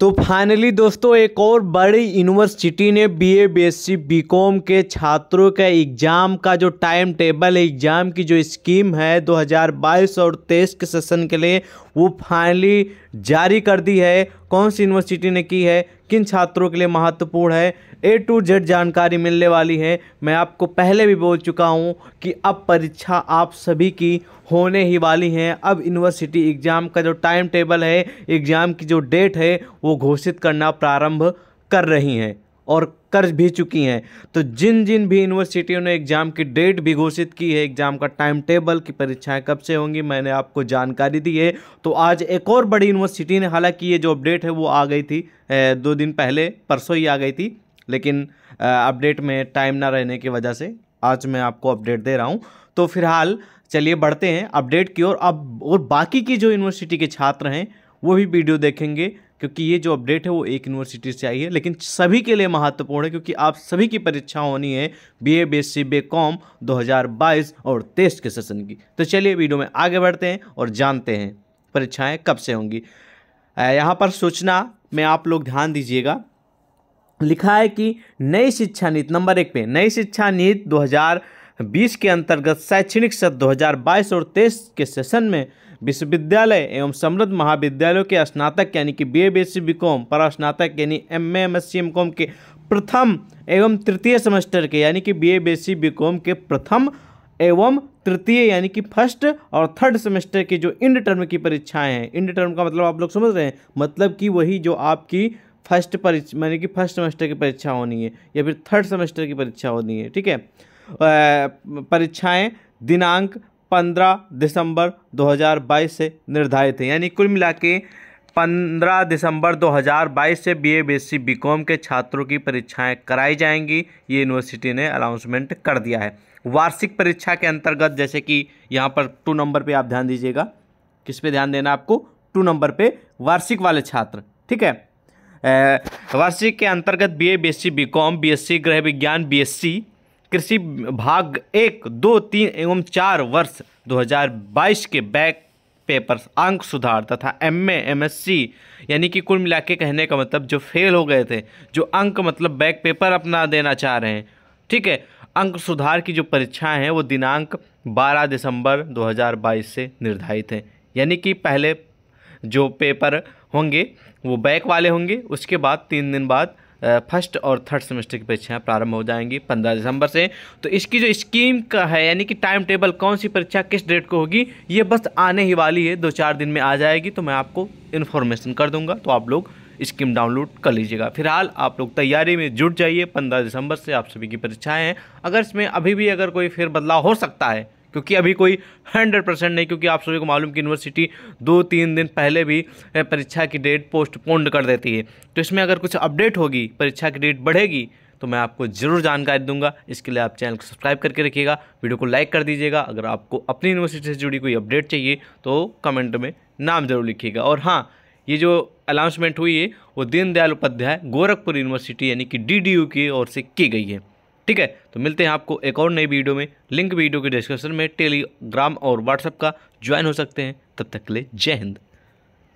तो फाइनली दोस्तों एक और बड़ी यूनिवर्सिटी ने बीए बीएससी बीकॉम के छात्रों के एग्ज़ाम का जो टाइम टेबल है एग्ज़ाम की जो स्कीम है 2022 और 23 के सेशन के लिए वो फाइनली जारी कर दी है कौन सी यूनिवर्सिटी ने की है किन छात्रों के लिए महत्वपूर्ण है ए टू जेड जानकारी मिलने वाली है मैं आपको पहले भी बोल चुका हूँ कि अब परीक्षा आप सभी की होने ही वाली हैं अब यूनिवर्सिटी एग्ज़ाम का जो टाइम टेबल है एग्ज़ाम की जो डेट है वो घोषित करना प्रारंभ कर रही हैं और कर भी चुकी हैं तो जिन जिन भी यूनिवर्सिटियों ने एग्ज़ाम की डेट भी घोषित की है एग्ज़ाम का टाइम टेबल की परीक्षाएं कब से होंगी मैंने आपको जानकारी दी है तो आज एक और बड़ी यूनिवर्सिटी ने हालांकि ये जो अपडेट है वो आ गई थी दो दिन पहले परसों ही आ गई थी लेकिन अपडेट में टाइम ना रहने की वजह से आज मैं आपको अपडेट दे रहा हूँ तो फिलहाल चलिए बढ़ते हैं अपडेट की ओर अब और बाकी की जो यूनिवर्सिटी के छात्र हैं वो भी वीडियो देखेंगे क्योंकि ये जो अपडेट है वो एक यूनिवर्सिटी से आई है लेकिन सभी के लिए महत्वपूर्ण है क्योंकि आप सभी की परीक्षा होनी है B A B S C B com दो और तेईस के सेशन की तो चलिए वीडियो में आगे बढ़ते हैं और जानते हैं परीक्षाएँ कब से होंगी यहाँ पर सूचना में आप लोग ध्यान दीजिएगा लिखा है कि नई शिक्षा नीति नंबर एक पे नई शिक्षा नीति 2020 के अंतर्गत शैक्षणिक सत्र 2022 और 23 के सेशन में विश्वविद्यालय एवं समृद्ध महाविद्यालयों के स्नातक यानी कि B A B S C B com पर स्नातक यानी M A M S C M com के प्रथम एवं तृतीय सेमेस्टर के यानी कि B A B S C B com के प्रथम एवं तृतीय यानी कि फर्स्ट और थर्ड सेमेस्टर की जो इंड टर्म की परीक्षाएं हैं इंड टर्म का मतलब आप लोग समझ रहे हैं मतलब कि वही जो आपकी फर्स्ट परीक्षा मैंने कि फर्स्ट सेमेस्टर की परीक्षा होनी है या फिर थर्ड सेमेस्टर की परीक्षा होनी है ठीक है परीक्षाएं दिनांक 15 दिसंबर 2022 से निर्धारित है यानी कुल मिला के पंद्रह दिसंबर 2022 से B A B S C B com के छात्रों की परीक्षाएं कराई जाएंगी ये यूनिवर्सिटी ने अनाउंसमेंट कर दिया है वार्षिक परीक्षा के अंतर्गत जैसे कि यहाँ पर टू नंबर पर आप ध्यान दीजिएगा किस पे ध्यान देना आपको टू नंबर पे वार्षिक वाले छात्र ठीक है वार्षिक के अंतर्गत बीए बीएससी बीकॉम बीएससी गृह विज्ञान बीएससी कृषि भाग एक दो तीन एवं चार वर्ष 2022 के बैक पेपर अंक सुधार तथा एम एमएससी यानी कि कुल मिला के कहने का मतलब जो फेल हो गए थे जो अंक मतलब बैक पेपर अपना देना चाह रहे हैं ठीक है अंक सुधार की जो परीक्षाएं हैं वो दिनांक 12 दिसंबर 2022 से निर्धारित हैं यानी कि पहले जो पेपर होंगे वो बैक वाले होंगे उसके बाद तीन दिन बाद फर्स्ट और थर्ड सेमेस्टर की परीक्षाएं प्रारंभ हो जाएंगी पंद्रह दिसंबर से तो इसकी जो स्कीम का है यानी कि टाइम टेबल कौन सी परीक्षा किस डेट को होगी ये बस आने ही वाली है दो चार दिन में आ जाएगी तो मैं आपको इन्फॉर्मेशन कर दूंगा तो आप लोग स्कीम डाउनलोड कर लीजिएगा फिलहाल आप लोग तैयारी में जुट जाइए पंद्रह दिसंबर से आप सभी की परीक्षाएँ हैं अगर इसमें अभी भी अगर कोई फिर बदलाव हो सकता है क्योंकि अभी कोई हंड्रेड परसेंट नहीं क्योंकि आप सभी को मालूम कि यूनिवर्सिटी दो तीन दिन पहले भी परीक्षा की डेट पोस्टपोन्ड कर देती है तो इसमें अगर कुछ अपडेट होगी परीक्षा की डेट बढ़ेगी तो मैं आपको ज़रूर जानकारी दूंगा इसके लिए आप चैनल को सब्सक्राइब करके रखिएगा वीडियो को लाइक कर दीजिएगा अगर आपको अपनी यूनिवर्सिटी से जुड़ी कोई अपडेट चाहिए तो कमेंट में नाम ज़रूर लिखिएगा और हाँ ये जो अनाउंसमेंट हुई है वो दीनदयाल उपाध्याय गोरखपुर यूनिवर्सिटी यानी कि डी की ओर से की गई है ठीक है तो मिलते हैं आपको एक और नई वीडियो में लिंक वीडियो के डिस्क्रिप्शन में टेलीग्राम और व्हाट्सअप का ज्वाइन हो सकते हैं तब तक के लिए जय हिंद